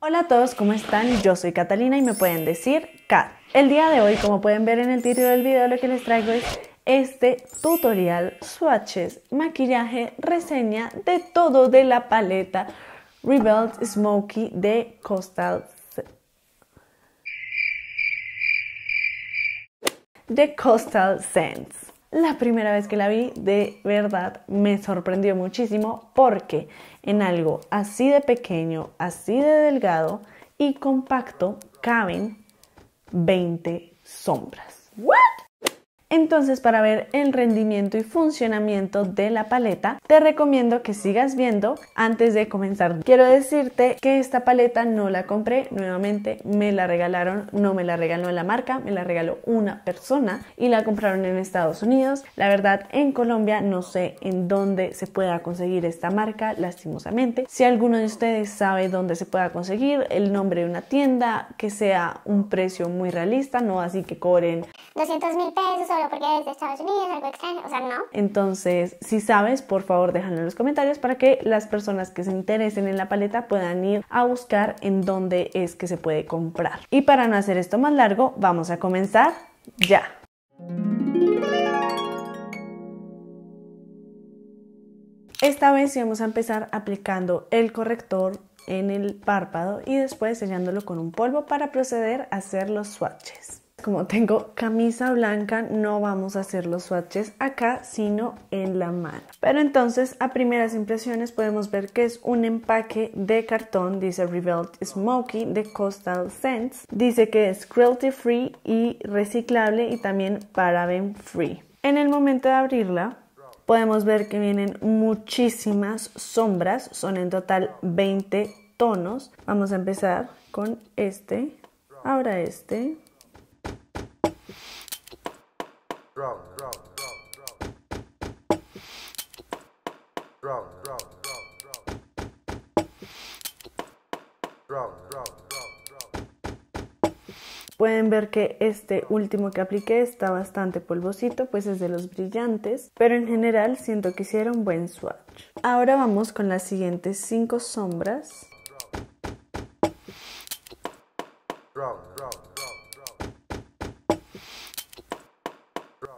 Hola a todos, ¿cómo están? Yo soy Catalina y me pueden decir Kat. El día de hoy, como pueden ver en el título del video, lo que les traigo es este tutorial swatches, maquillaje, reseña de todo de la paleta Rebel Smoky de Coastal de Coastal Sands la primera vez que la vi, de verdad me sorprendió muchísimo porque en algo así de pequeño, así de delgado y compacto caben 20 sombras. ¿What? Entonces para ver el rendimiento y funcionamiento de la paleta te recomiendo que sigas viendo antes de comenzar. Quiero decirte que esta paleta no la compré, nuevamente me la regalaron, no me la regaló la marca, me la regaló una persona y la compraron en Estados Unidos. La verdad en Colombia no sé en dónde se pueda conseguir esta marca lastimosamente. Si alguno de ustedes sabe dónde se pueda conseguir el nombre de una tienda, que sea un precio muy realista, no así que cobren 200 mil pesos porque es de Estados Unidos, algo extraño, o sea, no. Entonces, si sabes, por favor déjalo en los comentarios para que las personas que se interesen en la paleta puedan ir a buscar en dónde es que se puede comprar. Y para no hacer esto más largo, vamos a comenzar ya. Esta vez vamos a empezar aplicando el corrector en el párpado y después sellándolo con un polvo para proceder a hacer los swatches como tengo camisa blanca, no vamos a hacer los swatches acá, sino en la mano. Pero entonces, a primeras impresiones podemos ver que es un empaque de cartón, dice Revealed Smokey de Coastal Scents. Dice que es cruelty free y reciclable y también paraben free. En el momento de abrirla, podemos ver que vienen muchísimas sombras, son en total 20 tonos. Vamos a empezar con este, ahora este, Pueden ver que este último que apliqué está bastante polvosito, pues es de los brillantes, pero en general siento que hicieron buen swatch. Ahora vamos con las siguientes 5 sombras.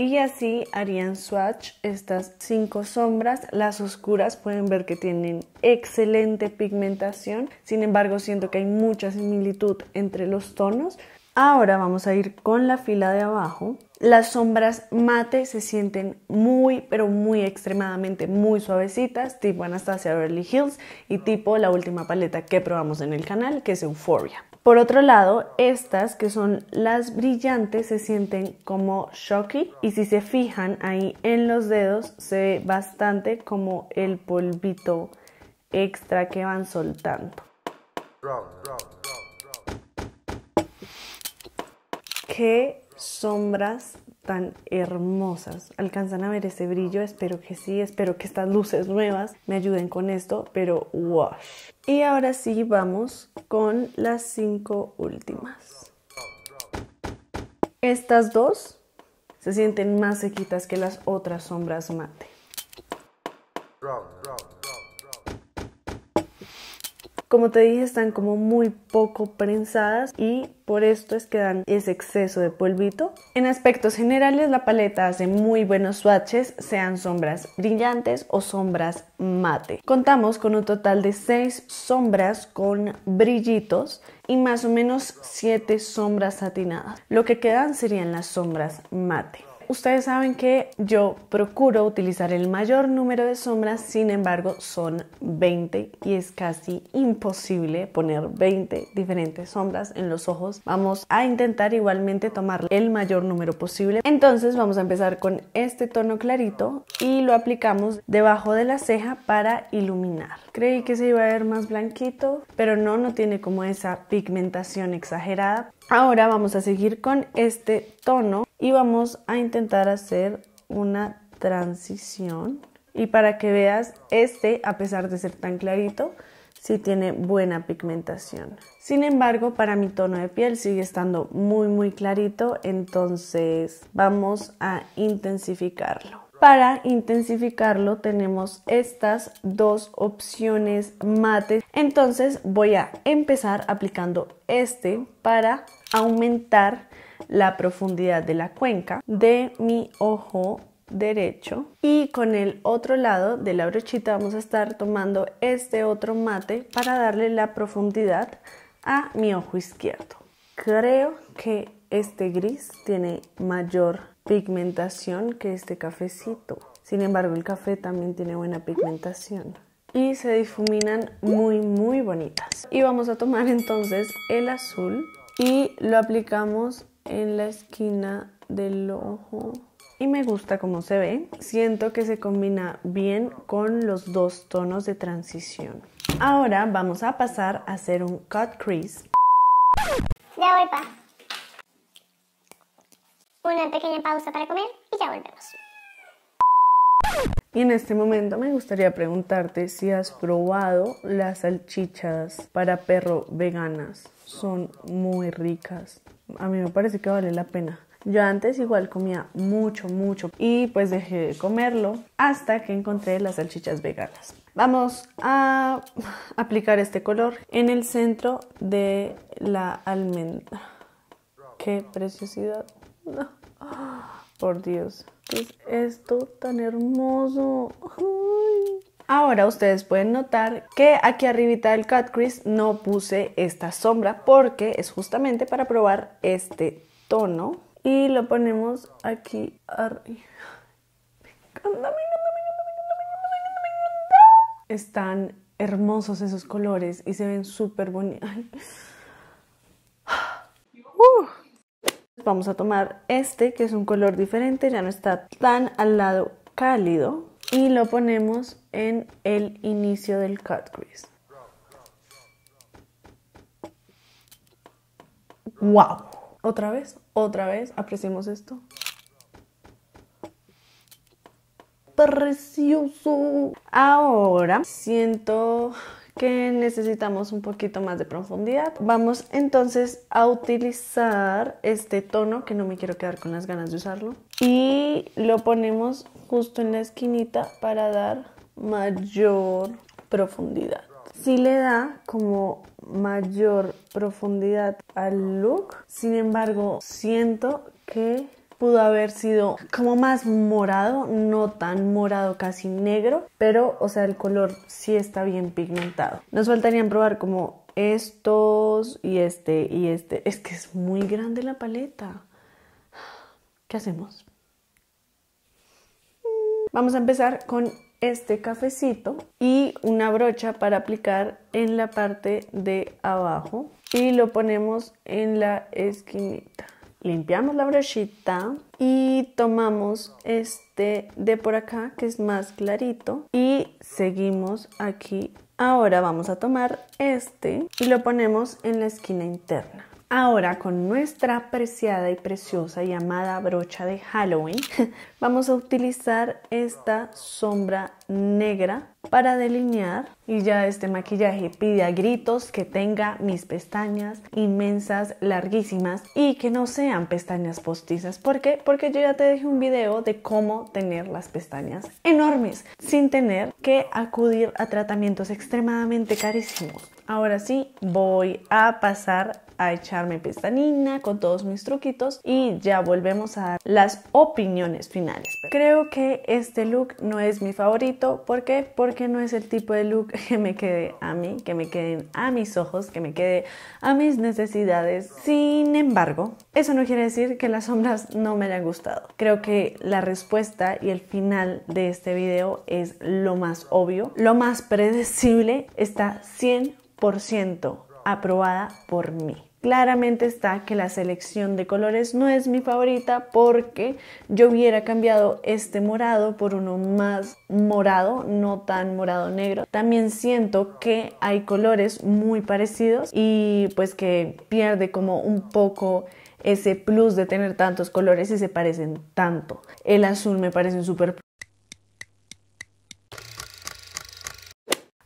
Y así harían swatch estas cinco sombras. Las oscuras pueden ver que tienen excelente pigmentación. Sin embargo, siento que hay mucha similitud entre los tonos. Ahora vamos a ir con la fila de abajo. Las sombras mate se sienten muy, pero muy extremadamente muy suavecitas, tipo Anastasia Beverly Hills y tipo la última paleta que probamos en el canal, que es Euphoria. Por otro lado, estas que son las brillantes se sienten como shocky y si se fijan ahí en los dedos se ve bastante como el polvito extra que van soltando sombras tan hermosas. ¿Alcanzan a ver ese brillo? Espero que sí, espero que estas luces nuevas me ayuden con esto, pero wash. Y ahora sí vamos con las cinco últimas. Estas dos se sienten más sequitas que las otras sombras mate. como te dije, están como muy poco prensadas y por esto es que dan ese exceso de polvito. En aspectos generales, la paleta hace muy buenos swatches, sean sombras brillantes o sombras mate. Contamos con un total de 6 sombras con brillitos y más o menos 7 sombras satinadas. Lo que quedan serían las sombras mate ustedes saben que yo procuro utilizar el mayor número de sombras, sin embargo son 20 y es casi imposible poner 20 diferentes sombras en los ojos. Vamos a intentar igualmente tomar el mayor número posible. Entonces vamos a empezar con este tono clarito y lo aplicamos debajo de la ceja para iluminar. Creí que se iba a ver más blanquito, pero no, no tiene como esa pigmentación exagerada. Ahora vamos a seguir con este tono y vamos a intentar hacer una transición. Y para que veas, este, a pesar de ser tan clarito, sí tiene buena pigmentación. Sin embargo, para mi tono de piel sigue estando muy muy clarito, entonces vamos a intensificarlo. Para intensificarlo tenemos estas dos opciones mate. Entonces voy a empezar aplicando este para aumentar la profundidad de la cuenca de mi ojo derecho y con el otro lado de la brochita vamos a estar tomando este otro mate para darle la profundidad a mi ojo izquierdo. Creo que este gris tiene mayor pigmentación que este cafecito. Sin embargo, el café también tiene buena pigmentación y se difuminan muy muy bonitas. Y vamos a tomar entonces el azul y lo aplicamos en la esquina del ojo y me gusta cómo se ve. Siento que se combina bien con los dos tonos de transición. Ahora vamos a pasar a hacer un cut crease. Ya voy Una pequeña pausa para comer y ya volvemos. Y en este momento me gustaría preguntarte si has probado las salchichas para perro veganas. Son muy ricas a mí me parece que vale la pena. Yo antes igual comía mucho, mucho y pues dejé de comerlo hasta que encontré las salchichas veganas. Vamos a aplicar este color en el centro de la almendra. ¡Qué preciosidad! No. por Dios, ¿qué es esto tan hermoso? Ahora ustedes pueden notar que aquí arribita del cut crease no puse esta sombra porque es justamente para probar este tono y lo ponemos aquí arriba. Están hermosos esos colores y se ven súper bonitos. Vamos a tomar este que es un color diferente, ya no está tan al lado cálido y lo ponemos en el inicio del cut crease. ¡Wow! Otra vez, otra vez, apreciemos esto. ¡Precioso! Ahora siento que necesitamos un poquito más de profundidad. Vamos entonces a utilizar este tono que no me quiero quedar con las ganas de usarlo y lo ponemos justo en la esquinita para dar mayor profundidad. Si le da como mayor profundidad al look, sin embargo siento que pudo haber sido como más morado, no tan morado, casi negro, pero o sea, el color sí está bien pigmentado. Nos faltarían probar como estos y este y este. Es que es muy grande la paleta. ¿Qué hacemos? Vamos a empezar con este cafecito y una brocha para aplicar en la parte de abajo y lo ponemos en la esquinita limpiamos la brochita y tomamos este de por acá que es más clarito y seguimos aquí. Ahora vamos a tomar este y lo ponemos en la esquina interna. Ahora, con nuestra preciada y preciosa llamada brocha de Halloween, vamos a utilizar esta sombra negra para delinear y ya este maquillaje pide a gritos que tenga mis pestañas inmensas, larguísimas y que no sean pestañas postizas. ¿Por qué? Porque yo ya te dejé un video de cómo tener las pestañas enormes sin tener que acudir a tratamientos extremadamente carísimos. Ahora sí, voy a pasar a echarme pestañina con todos mis truquitos y ya volvemos a las opiniones finales. Creo que este look no es mi favorito. ¿Por qué? Porque no es el tipo de look que me quede a mí, que me queden a mis ojos, que me quede a mis necesidades. Sin embargo, eso no quiere decir que las sombras no me hayan gustado. Creo que la respuesta y el final de este video es lo más obvio, lo más predecible, está 100 ciento aprobada por mí. Claramente está que la selección de colores no es mi favorita porque yo hubiera cambiado este morado por uno más morado, no tan morado negro. También siento que hay colores muy parecidos y pues que pierde como un poco ese plus de tener tantos colores y se parecen tanto. El azul me parece un super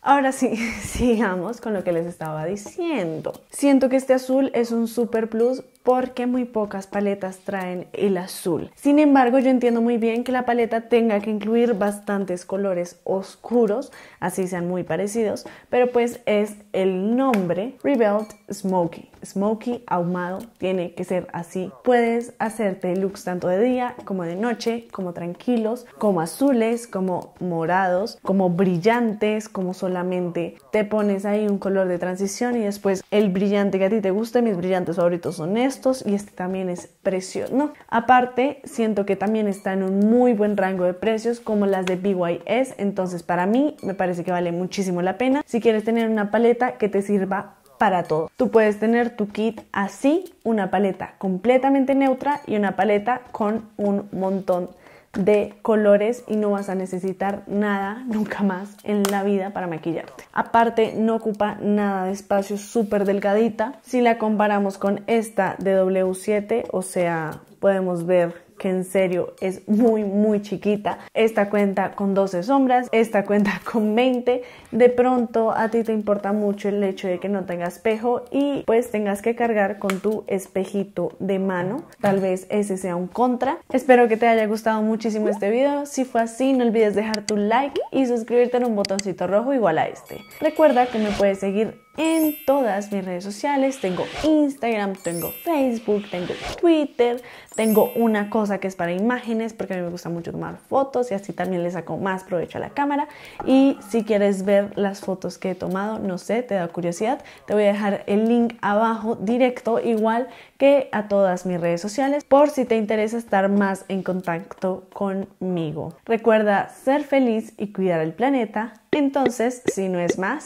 Ahora sí, sigamos con lo que les estaba diciendo. Siento que este azul es un super plus porque muy pocas paletas traen el azul. Sin embargo, yo entiendo muy bien que la paleta tenga que incluir bastantes colores oscuros, así sean muy parecidos, pero pues es el nombre Rebelled Smoky. Smoky ahumado tiene que ser así. Puedes hacerte looks tanto de día como de noche, como tranquilos, como azules, como morados, como brillantes, como solamente te pones ahí un color de transición y después el brillante que a ti te guste. Mis brillantes favoritos son estos y este también es precioso. ¿no? Aparte, siento que también está en un muy buen rango de precios como las de BYS, entonces para mí me parece que vale muchísimo la pena si quieres tener una paleta que te sirva para todo. Tú puedes tener tu kit así, una paleta completamente neutra y una paleta con un montón de de colores y no vas a necesitar nada nunca más en la vida para maquillarte. Aparte, no ocupa nada de espacio, súper delgadita. Si la comparamos con esta de W7, o sea, podemos ver que en serio es muy, muy chiquita. Esta cuenta con 12 sombras, esta cuenta con 20. De pronto a ti te importa mucho el hecho de que no tengas espejo y pues tengas que cargar con tu espejito de mano. Tal vez ese sea un contra. Espero que te haya gustado muchísimo este video. Si fue así, no olvides dejar tu like y suscribirte en un botoncito rojo igual a este. Recuerda que me puedes seguir en todas mis redes sociales. Tengo Instagram, tengo Facebook, tengo Twitter, tengo una cosa que es para imágenes porque a mí me gusta mucho tomar fotos y así también le saco más provecho a la cámara. Y si quieres ver las fotos que he tomado, no sé, te da curiosidad, te voy a dejar el link abajo directo igual que a todas mis redes sociales por si te interesa estar más en contacto conmigo. Recuerda ser feliz y cuidar el planeta. Entonces, si no es más,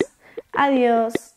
Adiós.